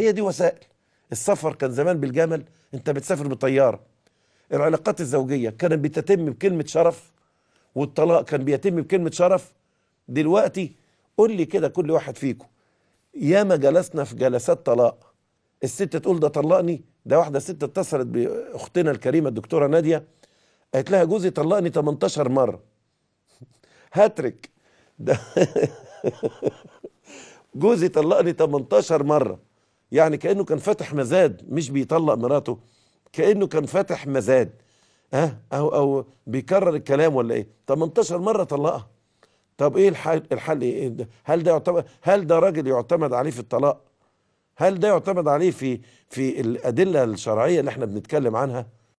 هي دي وسائل السفر كان زمان بالجمل انت بتسافر بالطياره العلاقات الزوجيه كانت بتتم بكلمه شرف والطلاق كان بيتم بكلمه شرف دلوقتي قول لي كده كل واحد فيكم ياما جلسنا في جلسات طلاق الست تقول ده طلقني ده واحده ست اتصلت باختنا الكريمه الدكتوره ناديه قالت لها جوزي طلقني 18 مره هاتريك ده جوزي طلقني 18 مره يعني كانه كان فاتح مزاد مش بيطلق مراته كانه كان فاتح مزاد ها او او بيكرر الكلام ولا ايه 18 مره طلقها طب ايه الحل الحل ايه ده؟ هل ده يعتمد هل ده راجل يعتمد عليه في الطلاق هل ده يعتمد عليه في في الادله الشرعيه اللي احنا بنتكلم عنها